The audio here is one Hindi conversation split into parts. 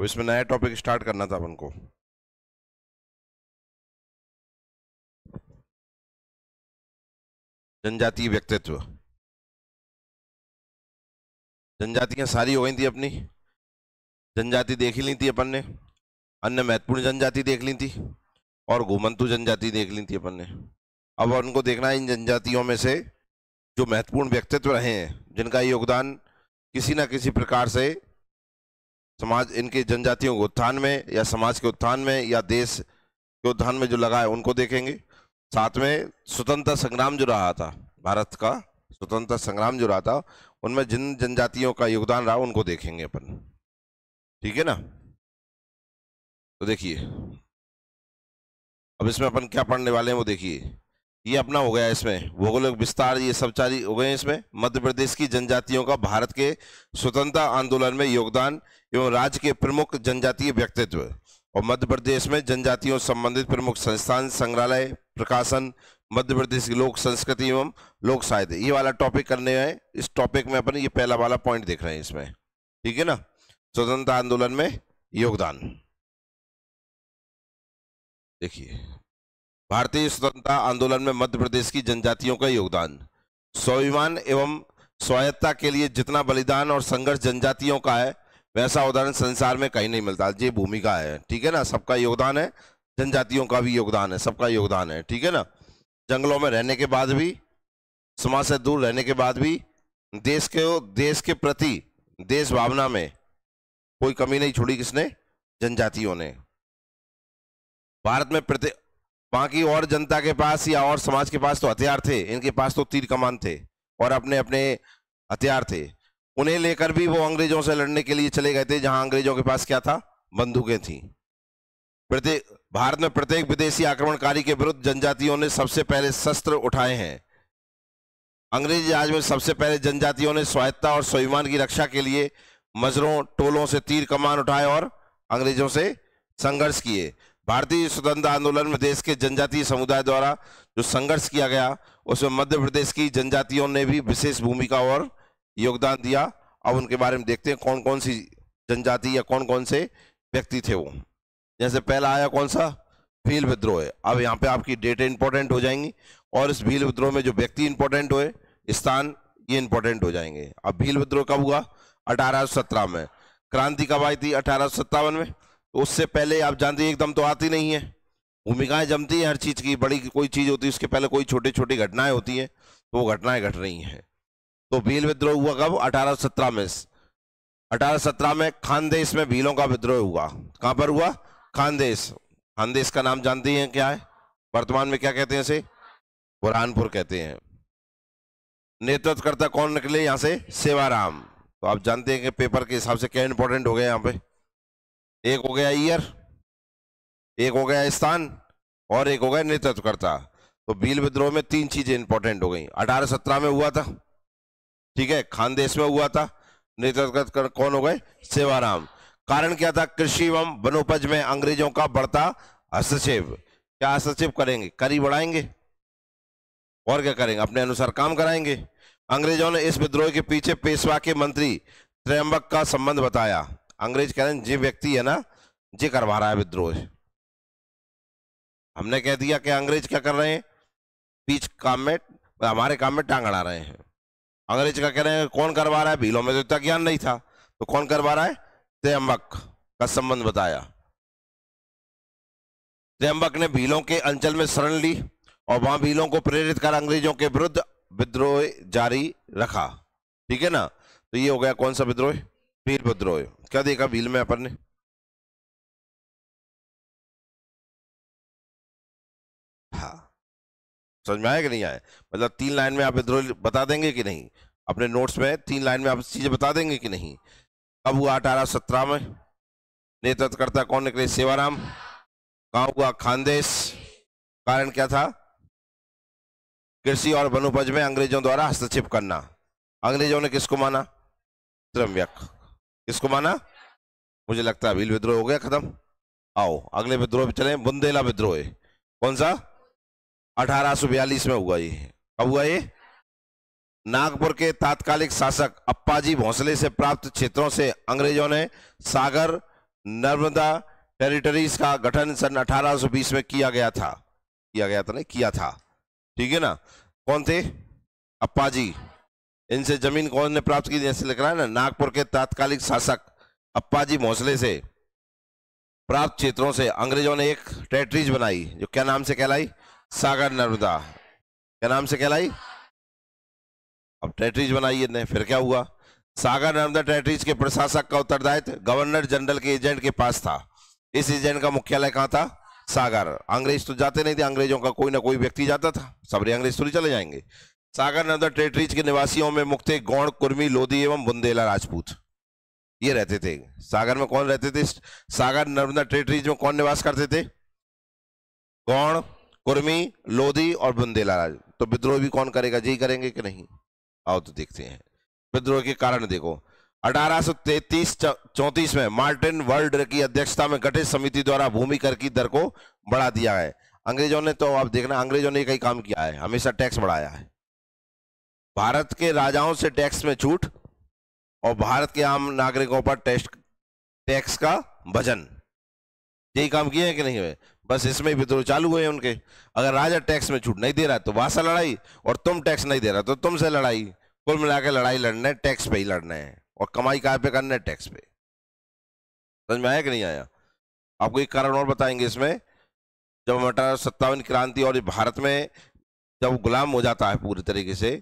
अब इसमें नया टॉपिक स्टार्ट करना था अपन को जनजातीय व्यक्तित्व जनजातियां सारी हो गई थी अपनी जनजाति देख ली थी अपन ने अन्य महत्वपूर्ण जनजाति देख ली थी और घुमंतु जनजाति देख ली थी अपन ने अब उनको देखना है इन जनजातियों में से जो महत्वपूर्ण व्यक्तित्व रहे हैं जिनका योगदान किसी ना किसी प्रकार से समाज इनके जनजातियों के उत्थान में या समाज के उत्थान में या देश के उत्थान में जो लगा है उनको देखेंगे साथ में स्वतंत्रता संग्राम जो रहा था भारत का स्वतंत्रता संग्राम जो रहा था उनमें जिन जनजातियों का योगदान रहा उनको देखेंगे अपन ठीक है ना तो देखिए अब इसमें अपन क्या पढ़ने वाले हैं वो देखिए ये अपना हो गया इसमें भौगोलिक विस्तार ये सब चारी हो गए इसमें मध्य प्रदेश की जनजातियों का भारत के स्वतंत्रता आंदोलन में योगदान एवं राज्य के प्रमुख जनजातीय व्यक्तित्व और मध्य प्रदेश में जनजातियों संबंधित प्रमुख संस्थान संग्रहालय प्रकाशन मध्य प्रदेश की लोक संस्कृति एवं लोक साहित्य ये वाला टॉपिक करने हैं इस टॉपिक में अपन ये पहला वाला पॉइंट देख रहे हैं इसमें ठीक है ना स्वतंत्रता आंदोलन में योगदान देखिए भारतीय स्वतंत्रता आंदोलन में मध्य प्रदेश की जनजातियों का योगदान स्वाभिमान एवं स्वायत्ता के लिए जितना बलिदान और संघर्ष जनजातियों का है वैसा उदाहरण संसार में कहीं नहीं मिलता ये भूमिका है ठीक है ना सबका योगदान है जनजातियों का भी योगदान है सबका योगदान है ठीक है ना जंगलों में रहने के बाद भी समाज से दूर रहने के बाद भी देश के देश के प्रति देश भावना में कोई कमी नहीं छोड़ी किसने जनजातियों ने भारत में प्रत्येक बाकी और जनता के पास या और समाज के पास तो हथियार थे इनके पास तो तीर कमान थे और अपने अपने हथियार थे उन्हें लेकर भी वो अंग्रेजों से लड़ने के लिए चले गए थे जहां अंग्रेजों के पास क्या था बंदूकें थी प्रत्येक भारत में प्रत्येक विदेशी आक्रमणकारी के विरुद्ध जनजातियों ने सबसे पहले शस्त्र उठाए हैं अंग्रेज राज में सबसे पहले जनजातियों ने स्वायत्ता और स्वाभिमान की रक्षा के लिए मजरों टोलों से तीर कमान उठाए और अंग्रेजों से संघर्ष किए भारतीय स्वतंत्र आंदोलन में देश के जनजातीय समुदाय द्वारा जो संघर्ष किया गया उसमें मध्य प्रदेश की जनजातियों ने भी विशेष भूमिका और योगदान दिया अब उनके बारे में देखते हैं कौन कौन सी जनजाति या कौन कौन से व्यक्ति थे वो जैसे पहला आया कौन सा भील विद्रोह अब यहाँ पे आपकी डेटे इंपॉर्टेंट हो जाएंगी और इस भील विद्रोह में जो व्यक्ति इंपॉर्टेंट हुए स्थान ये इंपॉर्टेंट हो जाएंगे अब भील विद्रोह कब हुआ अठारह में क्रांति कब आई थी अठारह में उससे पहले आप जानते हैं एकदम तो आती नहीं है भूमिकाएं जमती हैं हर चीज़ की बड़ी कोई चीज़ होती है उसके पहले कोई छोटी छोटी घटनाएं होती हैं तो वो घटनाएं घट रही हैं तो भील विद्रोह हुआ कब अठारह सत्रह में अठारह सत्रह में खानदेश में भीलों का विद्रोह हुआ कहाँ पर हुआ खानदेश खानदेश का नाम जानती हैं क्या है वर्तमान में क्या कहते हैं इसे बुरहानपुर कहते हैं नेतृत्वकर्ता कौन निकले यहाँ से सेवाराम तो आप जानते हैं कि पेपर के हिसाब से क्या इंपॉर्टेंट हो गया यहाँ पे एक हो गया ईयर एक हो गया स्थान और एक हो गया नेतृत्वकर्ता तो भील विद्रोह में तीन चीजें इंपॉर्टेंट हो गई अठारह सत्रह में हुआ था ठीक है खानदेश में हुआ था नेतृत्व कौन हो गए सेवाराम कारण क्या था कृषि एवं वनोपज में अंग्रेजों का बढ़ता हस्तक्षेप क्या हस्तक्षेप करेंगे करी बढ़ाएंगे और क्या करेंगे अपने अनुसार काम कराएंगे अंग्रेजों ने इस विद्रोह के पीछे पेशवा के मंत्री त्रयंबक का संबंध बताया अंग्रेज कह रहे हैं जे व्यक्ति है ना जे करवा रहा है विद्रोह हमने कह दिया कि अंग्रेज क्या कर रहे हैं पीच काम में हमारे काम में टांग अड़ा रहे हैं अंग्रेज का कह रहे हैं कौन करवा रहा है भीलों में तो इतना ज्ञान नहीं था तो कौन करवा रहा है त्यम्बक का संबंध बताया त्यम्बक ने भीलों के अंचल में शरण ली और वहां भीलों को प्रेरित कर अंग्रेजों के विरुद्ध विद्रोह जारी रखा ठीक है ना तो ये हो गया कौन सा विद्रोह वीरभद्र हो क्या देखा भील में अपन ने हाँ समझ में आया कि नहीं आया मतलब तीन लाइन में आप विद्रोह बता देंगे कि नहीं अपने नोट्स में तीन लाइन में आप चीजें बता देंगे कि नहीं कब हुआ अठारह सत्रह में नेतृत्व करता कौन निकले सेवाराम कहा हुआ खानदेश कारण क्या था कृषि और वनोपज में अंग्रेजों द्वारा हस्तक्षेप करना अंग्रेजों ने किसको माना त्रम्यक किसको माना मुझे लगता है भील विद्रोह हो गया खत्म आओ अगले विद्रोह पे चले बुंदेला विद्रोह कौन सा अठारह में हुआ ये कब हुआ ये नागपुर के तात्कालिक शासक अप्पाजी भोसले से प्राप्त क्षेत्रों से अंग्रेजों ने सागर नर्मदा टेरिटरीज का गठन सन 1820 में किया गया था किया गया था तो नहीं किया था ठीक है ना कौन थे अप्पाजी इनसे जमीन कौन ने प्राप्त की जैसे लिख रहा है ना नागपुर के तात्कालिक शासक अप्पाजी भोसले से प्राप्त क्षेत्रों से अंग्रेजों ने एक टेरिटरीज बनाई जो क्या नाम से कहलाई सागर नर्मदा क्या नाम से कहलाई अब टेरिटरीज बनाई इन्हें फिर क्या हुआ सागर नर्मदा टेरिटरीज के प्रशासक का उत्तरदायित्व गवर्नर जनरल के एजेंट के पास था इस एजेंट का मुख्यालय कहाँ था सागर अंग्रेज तो जाते नहीं थे अंग्रेजों का कोई ना कोई व्यक्ति जाता था सबरे अंग्रेज थोड़ी चले जाएंगे सागर नर्मदा टेरिटरीज के निवासियों में मुख्य गौण कुर्मी लोधी एवं बुंदेला राजपूत ये रहते थे सागर में कौन रहते थे सागर नर्मदा टेरिटरीज में कौन निवास करते थे गौण कुर्मी लोधी और बुंदेला राज तो विद्रोह भी कौन करेगा जी करेंगे कि नहीं आओ तो देखते हैं विद्रोह के कारण देखो 1833 चौंतीस में मार्टिन वर्ल्ड की अध्यक्षता में गठित समिति द्वारा भूमि कर की दर को बढ़ा दिया है अंग्रेजों ने तो आप देखना अंग्रेजों ने कई काम किया है हमेशा टैक्स बढ़ाया है भारत के राजाओं से टैक्स में छूट और भारत के आम नागरिकों पर टैक्स टैक्स का भजन यही काम किए हैं कि नहीं हुए बस इसमें विद्रोह तो चालू हुए हैं उनके अगर राजा टैक्स में छूट नहीं दे रहा तो वहां से लड़ाई और तुम टैक्स नहीं दे रहा तो तुमसे लड़ाई कुल मिलाकर लड़ाई लड़ना है टैक्स पे ही लड़ना है और कमाई कहाँ पे करना है टैक्स पे समझ में आया कि नहीं आया आपको एक कारण और बताएंगे इसमें जब अठारह सत्तावन क्रांति और भारत में जब गुलाम हो जाता है पूरी तरीके से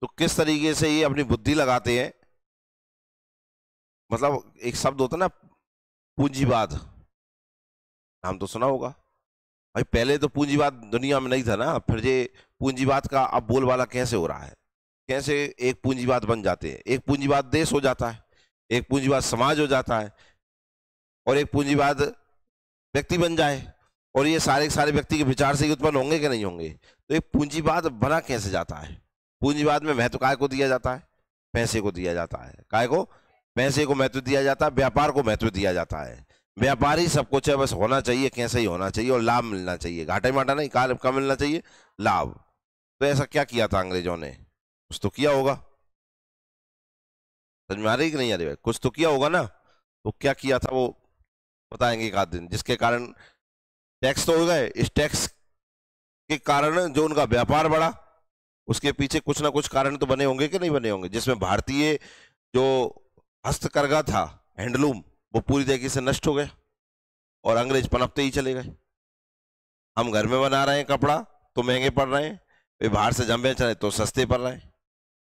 तो किस तरीके से ये अपनी बुद्धि लगाते हैं मतलब एक शब्द होता ना पूंजीवाद नाम तो सुना होगा भाई पहले तो पूंजीवाद दुनिया में नहीं था ना फिर ये पूंजीवाद का अब बोलवाला कैसे हो रहा है कैसे एक पूंजीवाद बन जाते हैं एक पूंजीवाद देश हो जाता है एक पूंजीवाद समाज हो जाता है और एक पूंजीवाद व्यक्ति बन जाए और ये सारे सारे व्यक्ति के विचार से ही उत्पन्न होंगे कि नहीं होंगे तो एक पूंजीवाद बना कैसे जाता है पूंजीवाद में महत्व काय को दिया जाता है पैसे को दिया जाता है काय को पैसे को महत्व दिया जाता है व्यापार को महत्व दिया जाता है व्यापारी सब कुछ है बस होना चाहिए कैसे ही होना चाहिए और लाभ मिलना चाहिए घाटे माटा नहीं काल का मिलना चाहिए लाभ तो ऐसा क्या किया था अंग्रेजों ने कुछ तो किया होगा समझ में आ रही कि नहीं आ रही भाई कुछ तो किया होगा ना तो क्या किया था वो बताएंगे एक दिन जिसके कारण टैक्स तो हो गए इस टैक्स के कारण जो उनका व्यापार बढ़ा उसके पीछे कुछ ना कुछ कारण तो बने होंगे कि नहीं बने होंगे जिसमें भारतीय जो हस्तकरघा था हैंडलूम वो पूरी तरीके से नष्ट हो गया और अंग्रेज पनपते ही चले गए हम घर में बना रहे हैं कपड़ा तो महंगे पड़ रहे हैं वे बाहर से जम बेच तो सस्ते पड़ रहे हैं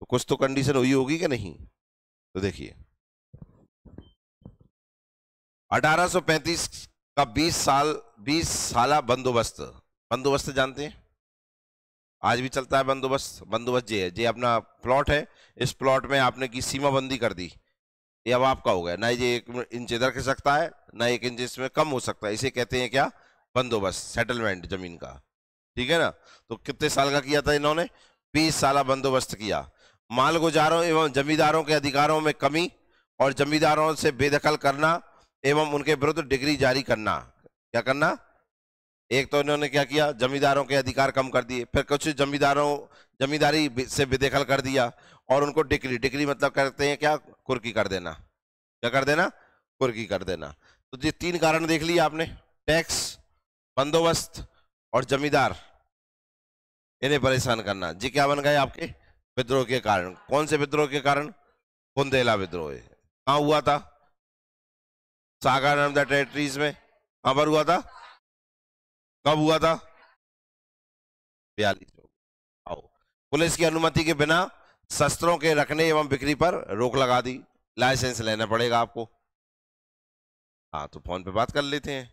तो कुछ तो कंडीशन हुई होगी कि नहीं तो देखिए 1835 का 20 साल 20 साल बंदोबस्त बंदोबस्त जानते हैं आज भी चलता है बंदोबस्त बंदोबस्त जे है जे अपना प्लॉट है इस प्लॉट में आपने की सीमाबंदी कर दी ये अब आपका हो गया ना ये एक इंच इधर खिस सकता है ना एक इंच इसमें कम हो सकता है इसे कहते हैं क्या बंदोबस्त सेटलमेंट जमीन का ठीक है ना तो कितने साल का किया था इन्होंने बीस साल बंदोबस्त किया माल गुजारों एवं जमींदारों के अधिकारों में कमी और जमींदारों से बेदखल करना एवं उनके विरुद्ध डिग्री जारी करना क्या करना एक तो इन्होंने क्या किया जमींदारों के अधिकार कम कर दिए फिर कुछ जमींदारों जमींदारी से बेदखल कर दिया और उनको डिक्री डिक्री मतलब करते हैं क्या कुर्की कर देना क्या कर देना कुर्की कर देना तो ये तीन कारण देख लिए आपने टैक्स बंदोबस्त और जमींदार इन्हें परेशान करना जी क्या बन गए आपके विद्रोह के कारण कौन से विद्रोह के कारण कुंदेला विद्रोह कहाँ हुआ था सागर नर्मदा टेरेटरीज में कहाँ पर हुआ था कब हुआ था बयालीस आओ पुलिस की अनुमति के बिना शस्त्रों के रखने एवं बिक्री पर रोक लगा दी लाइसेंस लेना पड़ेगा आपको हाँ तो फोन पे बात कर लेते हैं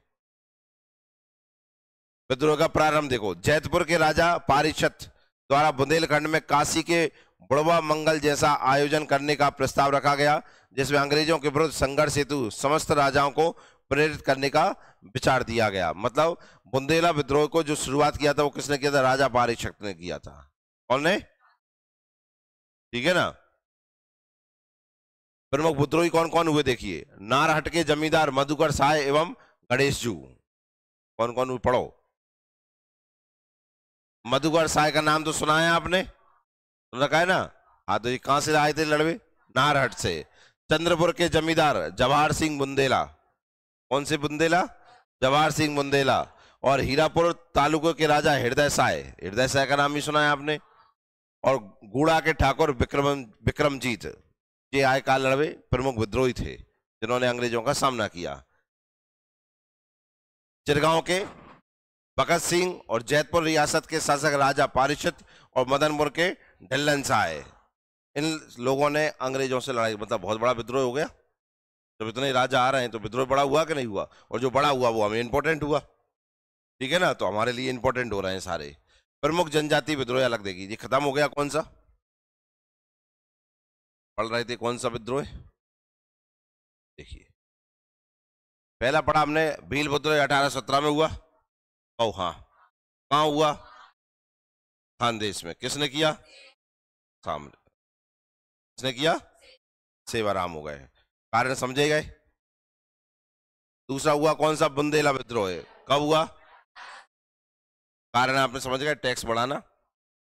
विद्रोह का प्रारंभ देखो जैतपुर के राजा पारिषद द्वारा बुंदेलखंड में काशी के बुड़वा मंगल जैसा आयोजन करने का प्रस्ताव रखा गया जिसमें अंग्रेजों के विरुद्ध संघर्ष हेतु समस्त राजाओं को प्रेरित करने का विचार दिया गया मतलब बुंदेला विद्रोह को जो शुरुआत किया था वो किसने किया था राजा पारिशक्त ने किया था कौन ने ठीक है ना प्रमुख विद्रोही कौन कौन हुए देखिए नारहट के जमींदार मधुकर साय एवं गणेश जू कौन कौन हुए पढ़ो मधुकर साय का नाम तो सुना है आपने रखा है ना हाँ तो ये कहां से आए थे लड़वे नारहट से चंद्रपुर के जमींदार जवाहर सिंह बुंदेला कौन से बुंदेला जवाहर सिंह बुंदेला और हीरापुर तालुके के राजा हृदय साय हृदय साय का नाम भी सुना है आपने और गुड़ा के ठाकुर विक्रम विक्रमजीत ये आय काल लड़वे प्रमुख विद्रोही थे जिन्होंने अंग्रेजों का सामना किया चिरगांव के भगत सिंह और जैतपुर रियासत के शासक राजा पारिषद और मदनपुर के ढल्लन साय इन लोगों ने अंग्रेजों से लड़ाई मतलब बहुत बड़ा विद्रोह हो गया जब इतने राजा आ रहे हैं तो विद्रोह बड़ा हुआ कि नहीं हुआ और जो बड़ा हुआ वो हमें इंपॉर्टेंट हुआ ठीक है ना तो हमारे लिए इंपॉर्टेंट हो रहे हैं सारे प्रमुख जनजाति विद्रोह अलग देगी ये खत्म हो गया कौन सा पढ़ रहे थे कौन सा विद्रोह देखिए पहला पढ़ा हमने भील विद्रोह अठारह सत्रह में हुआ ओ हाँ कहाँ हुआ खानदेश में किसने किया सामने किसने किया सेवाराम हो गए कारण समझे गए दूसरा हुआ कौन सा बुंदेला विद्रोह कब हुआ कारण आपने समझ गए टैक्स बढ़ाना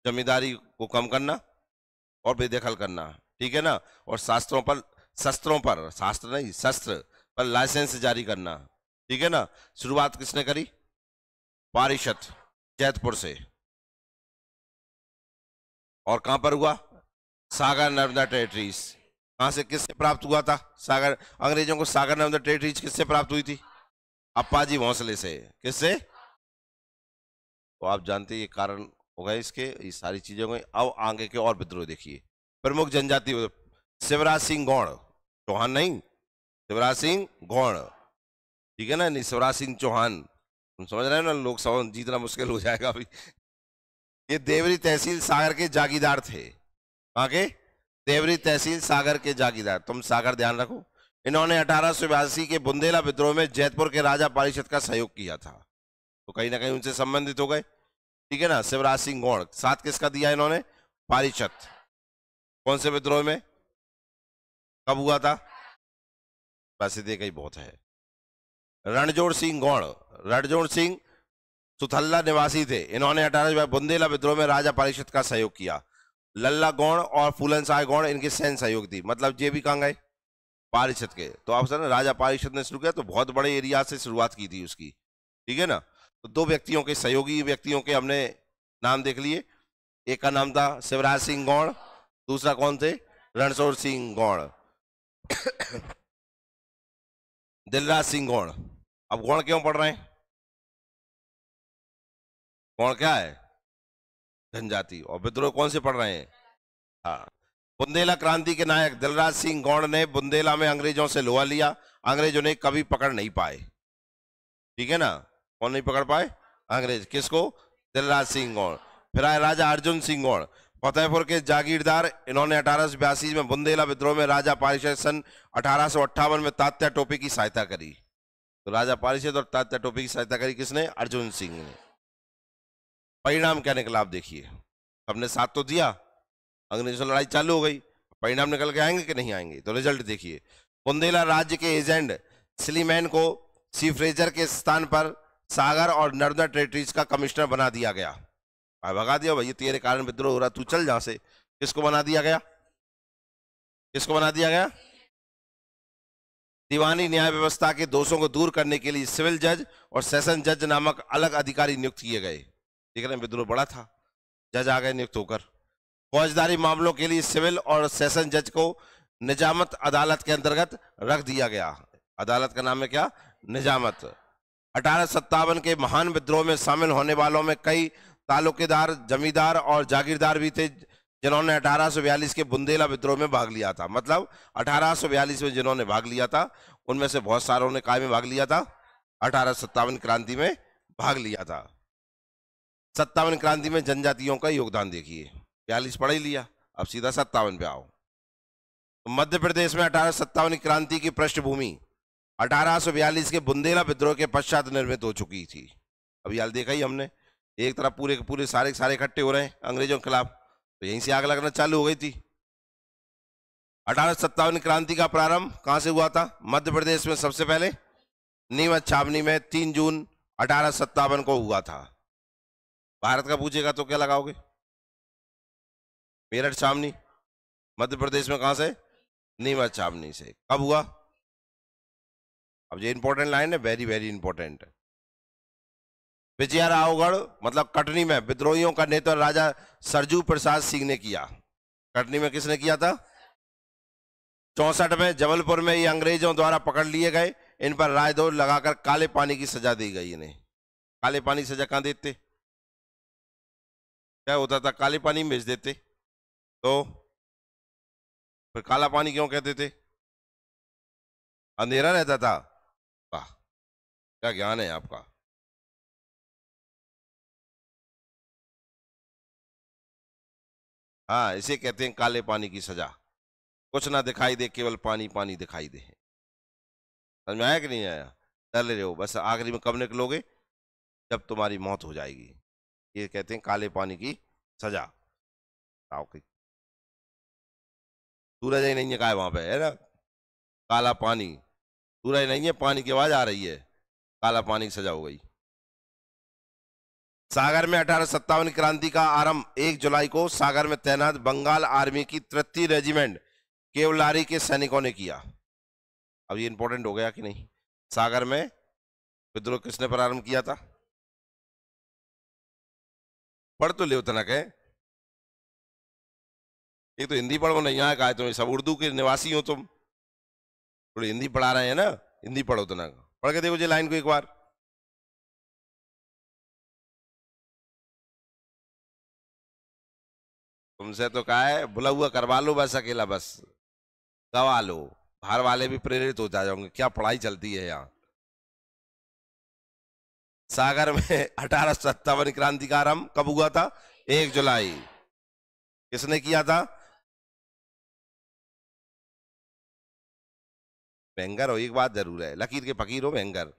जमींदारी को कम करना और बेदखल करना ठीक है ना और शास्त्रों पर शस्त्रों पर शास्त्र नहीं शस्त्र पर लाइसेंस जारी करना ठीक है ना शुरुआत किसने करी पारिषद जैतपुर से और कहां पर हुआ सागर नर्मदा टेरेटरीज कहां से किससे प्राप्त हुआ था सागर अंग्रेजों को सागर नाम टेरिटरीज किससे प्राप्त हुई थी अप्पाजी भोंसले से किससे तो आप जानते ये कारण होगा इसके ये सारी चीजें गई अब आगे के और विद्रोह देखिए प्रमुख जनजाति शिवराज सिंह गौण चौहान नहीं शिवराज सिंह गौण ठीक है ना नहीं शिवराज सिंह चौहान तुम समझ रहे हो ना लोकसभा जीतना मुश्किल हो जाएगा अभी ये देवरी तहसील सागर के जागीदार थे कहाँ के देवरी तहसील सागर के जागीदार तुम सागर ध्यान रखो इन्होंने अठारह के बुंदेला विद्रोह में जैतपुर के राजा परिषद का सहयोग किया था तो कहीं ना कहीं उनसे संबंधित हो गए ठीक है ना शिवराज सिंह गौड़ साथ किसका दिया इन्होंने परिषद कौन से विद्रोह में कब हुआ था वैसे देखा ही बहुत है रणजोड़ सिंह गौड़ रणजोड़ सिंह सुथल्ला निवासी थे इन्होंने अठारह बुंदेला विद्रोह में राजा परिषद का सहयोग किया लल्ला गौण और फूलन साय गौण इनके सैन सहयोग थी मतलब ये भी कहाँ गए पारिषद के तो आप सर राजा पारिषद ने शुरू किया तो बहुत बड़े एरिया से शुरुआत की थी उसकी ठीक है ना तो दो व्यक्तियों के सहयोगी व्यक्तियों के हमने नाम देख लिए एक का नाम था शिवराज सिंह गौड़ दूसरा कौन थे रणसोर सिंह गौड़ दिलराज सिंह गौड़ अब गौड़ क्यों पढ़ रहे हैं गौण क्या है जनजाति और विद्रोह कौन से पढ़ रहे हैं हाँ बुंदेला क्रांति के नायक दिलराज सिंह गौड़ ने बुंदेला में अंग्रेजों से लोहा लिया अंग्रेजों ने कभी पकड़ नहीं पाए ठीक है ना कौन नहीं पकड़ पाए अंग्रेज किसको दिलराज सिंह गौड़ फिर आए राजा अर्जुन सिंह गौड़ फतेहपुर के जागीरदार इन्होंने अठारह में बुंदेला विद्रोह में राजा पारिषद सन अठारह में तात्या टोपी की सहायता करी तो राजा पारिषद और तात्या टोपी की सहायता करी किसने अर्जुन सिंह ने परिणाम क्या निकला आप देखिए सबने साथ तो दिया अंग्रेजों से लड़ाई चालू हो गई परिणाम निकल के आएंगे कि नहीं आएंगे तो रिजल्ट देखिए बुंदेला राज्य के एजेंट सिलीमैन को सी फ्रेजर के स्थान पर सागर और नर्मदा टेरेटरीज का कमिश्नर बना दिया गया भाई भगा दिया भाई तेरे कारण विद्रोह हो रहा तू चल जहां से किसको बना दिया गया किसको बना दिया गया दीवानी न्याय व्यवस्था के दोषों को दूर करने के लिए सिविल जज और सेशन जज नामक अलग अधिकारी नियुक्त किए गए हैं विद्रोह बड़ा था जज आ गए नियुक्त होकर फौजदारी मामलों के लिए सिविल और सेशन जज को निजामत अदालत के अंतर्गत रख दिया गया अदालत का नाम है क्या निजामत अठारह सत्तावन के महान विद्रोह में शामिल होने वालों में कई तालुकेदार जमींदार और जागीरदार भी थे जिन्होंने 1842 के बुंदेला विद्रोह में भाग लिया था मतलब 1842 में जिन्होंने भाग लिया था उनमें से बहुत सारों ने काय में भाग लिया था अठारह क्रांति में भाग लिया था सत्तावन क्रांति में जनजातियों का योगदान देखिए बयालीस पढ़ ही लिया अब सीधा सत्तावन पे आओ तो मध्य प्रदेश में अठारह सत्तावन क्रांति की पृष्ठभूमि बयालीस के बुंदेला विद्रोह के पश्चात निर्मित हो चुकी थी अभी हाल देखा ही हमने एक तरफ पूरे के पूरे सारे सारे इकट्ठे हो रहे हैं अंग्रेजों के खिलाफ तो यहीं से आग लगना चालू हो गई थी अठारह क्रांति का प्रारंभ कहाँ से हुआ था मध्य प्रदेश में सबसे पहले नीमच छावनी में तीन जून अठारह को हुआ था भारत का पूछेगा तो क्या लगाओगे मेरठ छावनी मध्य प्रदेश में कहां से नीमच छावनी से कब हुआ अब ये इंपॉर्टेंट लाइन है वेरी वेरी इंपॉर्टेंट है विजया रावगढ़ मतलब कटनी में विद्रोहियों का नेतृत्व राजा सरजू प्रसाद सिंह ने किया कटनी में किसने किया था चौसठ में जबलपुर में ये अंग्रेजों द्वारा पकड़ लिए गए इन पर राजदौर लगाकर काले पानी की सजा दी गई इन्हें काले पानी सजा कहां देते क्या होता था काले पानी में भेज देते तो फिर काला पानी क्यों कहते थे अंधेरा रहता था वाह क्या ज्ञान है आपका हाँ इसे कहते हैं काले पानी की सजा कुछ ना दिखाई दे केवल पानी पानी दिखाई दे समझ में आया कि नहीं आया डर रहे हो बस आखिरी में कब निकलोगे जब तुम्हारी मौत हो जाएगी ये कहते हैं काले पानी की सजा सूरज ही नहीं है काय वहां पे है ना काला पानी सूरज नहीं है पानी की आवाज आ रही है काला पानी की सजा हो गई सागर में अठारह क्रांति का आरंभ 1 जुलाई को सागर में तैनात बंगाल आर्मी की तृतीय रेजिमेंट केवलारी के सैनिकों ने किया अब ये इंपॉर्टेंट हो गया कि नहीं सागर में विद्रोह किसने प्रारंभ किया था पढ़ तो ले उतना है ये तो हिंदी पढ़ो ना यहाँ कहा तुम सब उर्दू के निवासी हो तुम थोड़ी हिंदी पढ़ा रहे हैं ना हिंदी पढ़ो का पढ़ के देखो जी लाइन को एक बार तुमसे तो कहा है बुला हुआ करवा लो बस अकेला बस गवा लो बाहर वाले भी प्रेरित हो जाओगे क्या पढ़ाई चलती है यहाँ सागर में अठारह सत्तावन का आरंभ कब हुआ था एक जुलाई किसने किया था वेंगर हो एक बात जरूर है लकीर के फकीर हो वेंगर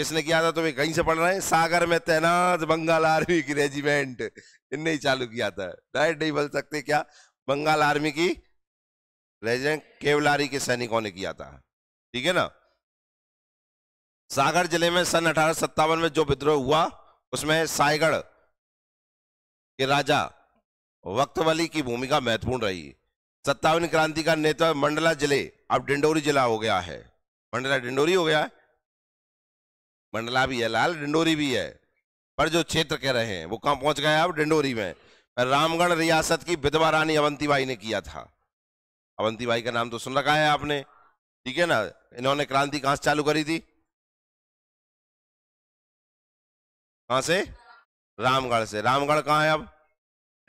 किसने किया था तुम्हें कहीं से पढ़ रहे हैं सागर में तैनात बंगाल आर्मी की रेजिमेंट इनने ही चालू किया था डायरेक्ट नहीं बोल सकते क्या बंगाल आर्मी की रेजिमेंट केवलारी के सैनिकों ने किया था ठीक है ना सागर जिले में सन अठारह में जो विद्रोह हुआ उसमें सायगढ़ के राजा वक्तवली की भूमिका महत्वपूर्ण रही सत्तावन क्रांति का नेता मंडला जिले अब डिंडोरी जिला हो गया है मंडला डिंडोरी हो गया है मंडला भी है लाल डिंडोरी भी है पर जो क्षेत्र कह रहे हैं वो कहाँ पहुंच गया अब डिंडोरी में रामगढ़ रियासत की विधवा रानी अवंतीबाई ने किया था अवंतीबाई का नाम तो सुन रखा है आपने ठीक है ना इन्होंने क्रांति कहाँ से चालू करी थी कहां से रामगढ़ से रामगढ़ कहाँ है अब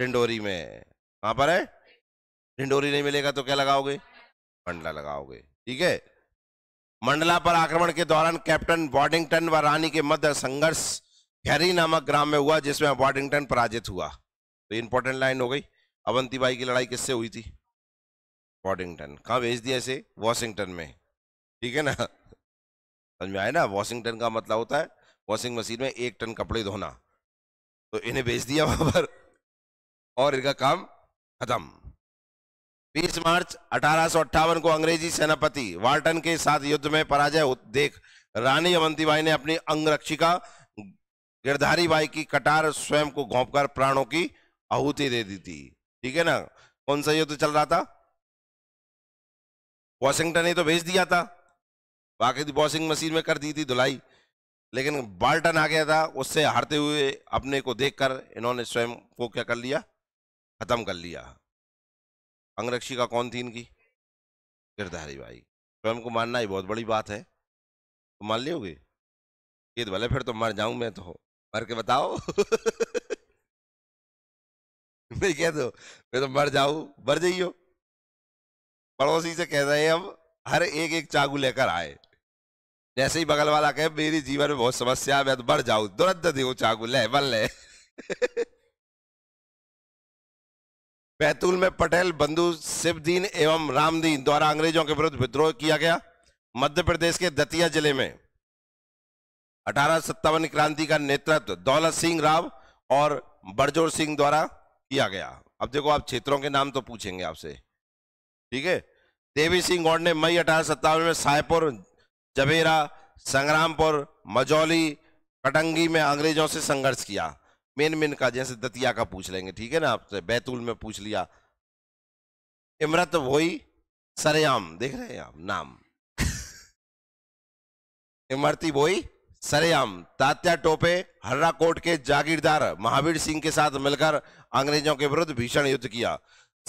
ढिंडोरी में कहां पर है ढिंडोरी नहीं मिलेगा तो क्या लगाओगे मंडला लगाओगे ठीक है मंडला पर आक्रमण के दौरान कैप्टन वॉडिंगटन व रानी के मध्य संघर्ष घेरी नामक ग्राम में हुआ जिसमें वॉडिंगटन पराजित हुआ तो इंपॉर्टेंट लाइन हो गई अवंती बाई की लड़ाई किससे हुई थी वॉडिंगटन कहाँ भेज दिया इसे वॉशिंगटन में ठीक है ना समझ में आए ना वॉशिंगटन का मतलब होता है वॉशिंग मशीन में एक टन कपड़े धोना तो इन्हें भेज दिया वहां पर और इनका काम खत्म 20 मार्च अठारह को अंग्रेजी सेनापति वार्टन के साथ युद्ध में पराजय देख रानी अवंतीबाई ने अपनी अंगरक्षिका गिरधारी बाई की कटार स्वयं को घोंपकर प्राणों की आहुति दे दी थी ठीक है ना कौन सा युद्ध चल रहा था वॉशिंगटन ने तो भेज दिया था बाकी वॉशिंग तो मशीन में कर दी थी धुलाई लेकिन बाल्टन आ गया था उससे हारते हुए अपने को देखकर इन्होंने स्वयं को क्या कर लिया खत्म कर लिया अंगरक्षी का कौन थी इनकी गिरधारी भाई स्वयं को मानना ही बहुत बड़ी बात है तो मान लियोगे ये तो भले फिर तो मर जाऊं मैं तो मर के बताओ नहीं कह दो मैं तो मर जाऊं मर जाइयो पड़ोसी से कह रहे हैं हम हर एक एक चाकू लेकर आए जैसे ही बगल वाला कहे मेरी जीवन में बहुत समस्या है मैं तो बढ़ जाऊं दुरंत दे चाकू ले बल ले बैतूल में पटेल बंधु शिवदीन एवं रामदीन द्वारा अंग्रेजों के विरुद्ध विद्रोह किया गया मध्य प्रदेश के दतिया जिले में अठारह क्रांति का नेतृत्व दौलत सिंह राव और बड़जोर सिंह द्वारा किया गया अब देखो आप क्षेत्रों के नाम तो पूछेंगे आपसे ठीक है देवी सिंह गौड़ ने मई अठारह में सायपुर जबेरा संग्रामपुर मजौली कटंगी में अंग्रेजों से संघर्ष किया मेन मेन का जैसे दतिया का पूछ लेंगे ठीक है ना आपसे बैतूल में पूछ लिया इमरत भोई सरेआम देख रहे हैं आप नाम इमरती भोई सरेआम तात्या टोपे हर्रा कोट के जागीरदार महावीर सिंह के साथ मिलकर अंग्रेजों के विरुद्ध भीषण युद्ध किया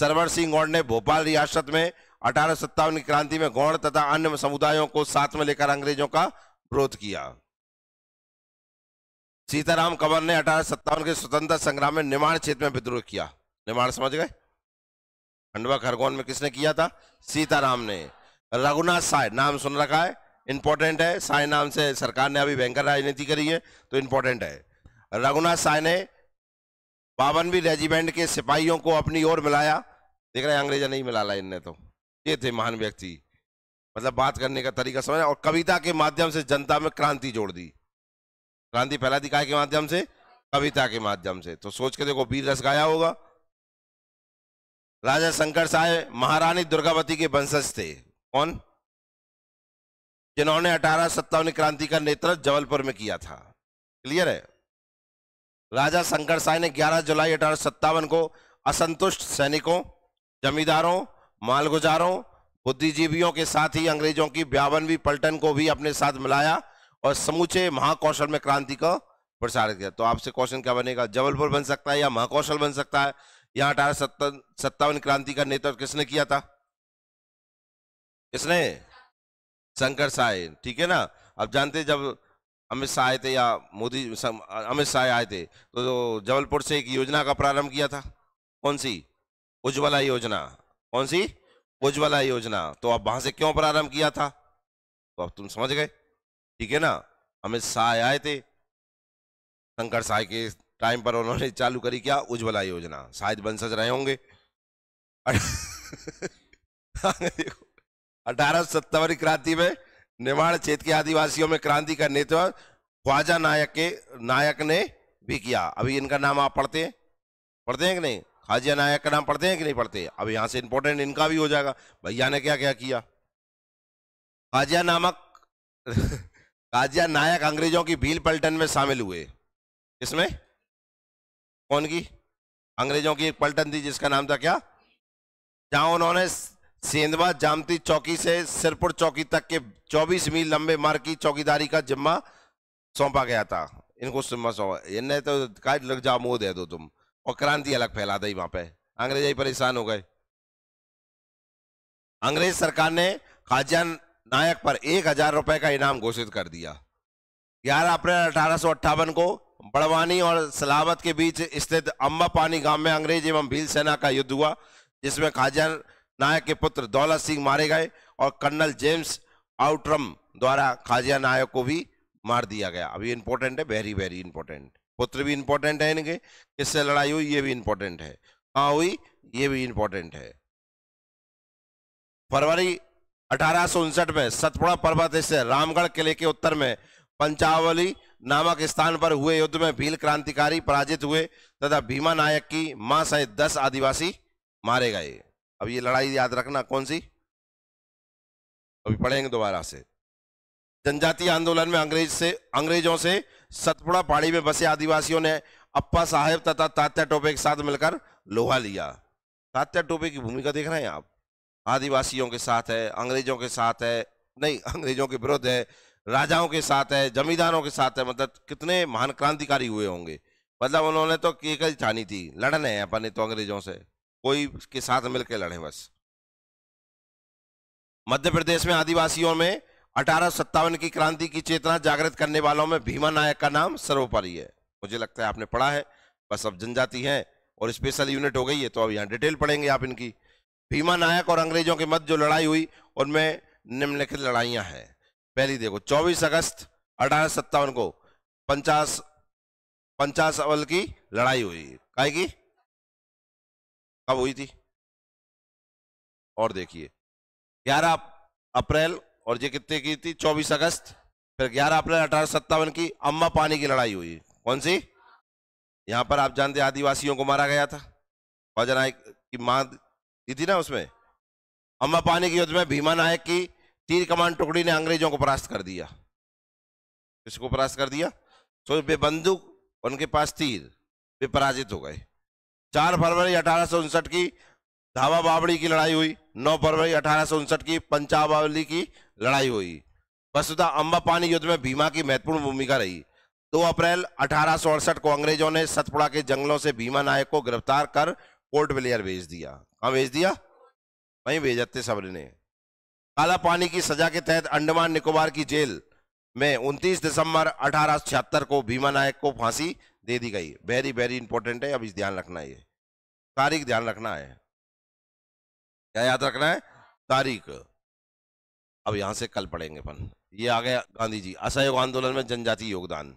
सरवर सिंह गौड़ ने भोपाल रियासत में अठारह की क्रांति में गौण तथा अन्य समुदायों को साथ में लेकर अंग्रेजों का विरोध किया सीताराम कंवर ने अठारह के स्वतंत्रता संग्राम में निर्माण क्षेत्र में विद्रोह किया निर्माण समझ गए खंडवा खरगोन में किसने किया था सीताराम ने रघुनाथ साय नाम सुन रखा है इंपॉर्टेंट है साय नाम से सरकार ने अभी भयंकर राजनीति करी है तो इंपॉर्टेंट है रघुनाथ साय ने बावनवी रेजिमेंट के सिपाहियों को अपनी ओर मिलाया देख रहे अंग्रेजा नहीं मिला ला इनने तो ये थे महान व्यक्ति मतलब बात करने का तरीका समझ और कविता के माध्यम से जनता में क्रांति जोड़ दी क्रांति फैला दी के माध्यम से कविता के माध्यम से तो सोच के देखो वीर रस गाया होगा राजा शंकर साय महारानी दुर्गावती के वंशज थे कौन जिन्होंने अठारह सत्तावन क्रांति का नेतृत्व जबलपुर में किया था क्लियर है राजा शंकर साय ने 11 जुलाई अठारह सत्तावन को असंतुष्ट सैनिकों जमींदारों मालगुजारों बुद्धिजीवियों के साथ ही अंग्रेजों की ब्यावनवी पलटन को भी अपने साथ मिलाया और समूचे महाकौशल में क्रांति का प्रसारित किया तो आपसे क्वेश्चन क्या बनेगा जबलपुर बन सकता है या महाकौशल बन सकता है या अठारह सत्तावन क्रांति का नेतृत्व किसने किया था किसने शंकर साय ठीक है ना अब जानते जब अमित शाह आए थे या मोदी अमित शाह आए थे तो, तो जबलपुर से एक योजना का प्रारंभ किया था कौन सी उज्ज्वला योजना कौन सी उज्ज्वला योजना तो अब वहां से क्यों प्रारंभ किया था तो अब तुम समझ गए ठीक है ना अमित शाह आए थे शंकर साय के टाइम पर उन्होंने चालू करी क्या उज्ज्वला योजना शायद बंसज रहे होंगे अठारह सत्तावन क्रांति में निर्माण क्षेत्र के आदिवासियों में क्रांति का नेतृत्व ख्वाजा नायक के नायक ने भी किया अभी इनका नाम आप पढ़ते हैं पढ़ते हैं कि नहीं खाजिया नायक का नाम पढ़ते हैं कि नहीं पढ़ते अब यहां से इंपॉर्टेंट इनका भी हो जाएगा भैया ने क्या क्या किया खाजिया नामक खाजिया नायक अंग्रेजों की भील पलटन में शामिल हुए किसमें कौन की अंग्रेजों की एक पलटन थी जिसका नाम था क्या जहां उन्होंने सेंधवा जामती चौकी से सिरपुर चौकी तक के 24 मील लंबे मार्ग की चौकीदारी का जिम्मा सौंपा गया था इनको जिम्मा सौंपा इन्हें तो काय लग जा मोह दे दो तुम और क्रांति अलग फैला दी वहां पे अंग्रेज ही परेशान हो गए अंग्रेज सरकार ने खाजा नायक पर एक हजार रुपए का इनाम घोषित कर दिया ग्यारह अप्रैल अठारह को बड़वानी और सलावत के बीच स्थित अम्बा पानी गांव में अंग्रेज एवं भील सेना का युद्ध हुआ जिसमें खाजा नायक के पुत्र दौलत सिंह मारे गए और कर्नल जेम्स आउट्रम द्वारा खाजिया नायक को भी मार दिया गया अभी इंपॉर्टेंट है वेरी वेरी इंपॉर्टेंट पुत्र भी इंपॉर्टेंट है इनके किससे लड़ाई हुई ये भी इंपॉर्टेंट है कहाँ हुई ये भी इंपॉर्टेंट है फरवरी अठारह में सतपुड़ा पर्वत से रामगढ़ किले के उत्तर में पंचावली नामक स्थान पर हुए युद्ध में भील क्रांतिकारी पराजित हुए तथा भीमा नायक की मां सहित दस आदिवासी मारे गए अब ये लड़ाई याद रखना कौन सी अभी पढ़ेंगे दोबारा से जनजातीय आंदोलन में अंग्रेज से अंग्रेजों से सतपुड़ा पहाड़ी में बसे आदिवासियों ने अप्पा साहेब तथा तात्या टोपे के साथ मिलकर लोहा लिया तात्या टोपे की भूमिका देख रहे हैं आप आदिवासियों के साथ है अंग्रेजों के साथ है नहीं अंग्रेजों के विरुद्ध है राजाओं के साथ है जमींदारों के साथ है मतलब कितने महान क्रांतिकारी हुए होंगे मतलब उन्होंने तो एक ही ठानी थी लड़ने हैं अपने तो अंग्रेजों से कोई के साथ मिलकर लड़े बस मध्य प्रदेश में आदिवासियों में अठारह की क्रांति की चेतना जागृत करने वालों में भीमा नायक का नाम सर्वोपरि है मुझे लगता है आपने पढ़ा है बस अब जनजाति है और स्पेशल यूनिट हो गई है तो अब यहाँ डिटेल पढ़ेंगे आप इनकी भीमा नायक और अंग्रेजों के मध्य जो लड़ाई हुई उनमें निम्नलिखित लड़ाइयाँ हैं पहली देखो 24 अगस्त अठारह सत्तावन को पंचास पंचास अवल की लड़ाई हुई काय की कब हुई थी और देखिए 11 अप्रैल और ये कितने की थी चौबीस अगस्त फिर ग्यारह अप्रैल अठारह सत्तावन की अम्मा पानी की लड़ाई हुई कौन सी यहाँ पर आप जानते आदिवासियों को मारा गया था ख्वाजा नायक की माँ थी ना उसमें अम्मा पानी के युद्ध में भीमा नायक की तीर कमान टुकड़ी ने अंग्रेजों को परास्त कर दिया किसको परास्त कर दिया तो वे बंदूक उनके पास तीर वे पराजित हो गए चार फरवरी अठारह की धावा बावड़ी की लड़ाई हुई नौ फरवरी अठारह की पंचावली की लड़ाई हुई वस्तुता अम्बा पानी युद्ध में भीमा की महत्वपूर्ण भूमिका रही दो अप्रैल अठारह को अंग्रेजों ने सतपुड़ा के जंगलों से भीमा नायक को गिरफ्तार कर पोर्ट ब्लेयर भेज दिया कहा भेज दिया वहीं भेजते सबरी ने काला पानी की सजा के तहत अंडमान निकोबार की जेल में 29 दिसंबर अठारह को भीमा नायक को फांसी दे दी गई वेरी वेरी इंपॉर्टेंट है अब इस ध्यान रखना है तारीख ध्यान रखना है क्या याद रखना है तारीख अब यहाँ से कल पढ़ेंगे अपन ये आ गया गांधी जी असहयोग आंदोलन में जनजाति योगदान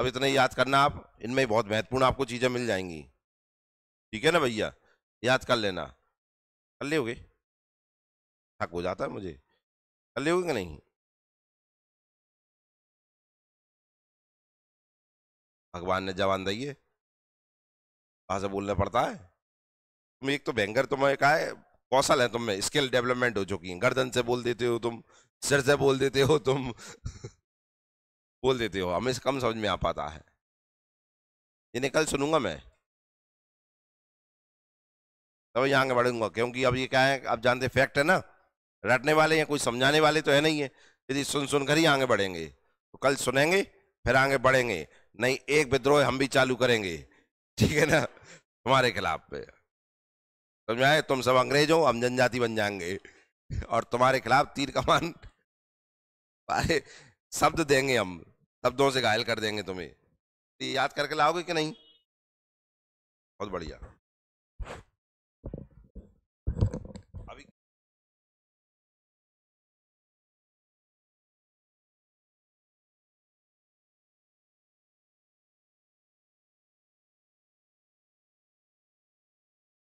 अब इतना याद करना आप इनमें बहुत महत्वपूर्ण आपको चीज़ें मिल जाएंगी ठीक है ना भैया याद कर लेना कर ले थक हो जाता है मुझे कर ले कि नहीं भगवान ने जवान दिए से बोलना पड़ता है तुम एक तो भयंकर तुम्हें कहा है कौशल है तुम में स्किल डेवलपमेंट हो चुकी है गर्दन से बोल देते हो तुम सिर से बोल देते हो तुम बोल देते हो हमें कम समझ में आ पाता है इन्हें कल सुनूंगा मैं तब तो यहाँ आगे बढ़ूंगा क्योंकि अब ये क्या है आप जानते फैक्ट है ना रटने वाले या कोई समझाने वाले तो है नहीं है यदि सुन सुनकर ही आगे बढ़ेंगे तो कल सुनेंगे फिर आगे बढ़ेंगे नहीं एक विद्रोह हम भी चालू करेंगे ठीक है ना हमारे खिलाफ समझ में आए तुम सब अंग्रेज हो हम जनजाति बन जाएंगे और तुम्हारे खिलाफ तीर कमान शब्द देंगे हम शब्दों से घायल कर देंगे तुम्हें याद करके लाओगे कि नहीं बहुत बढ़िया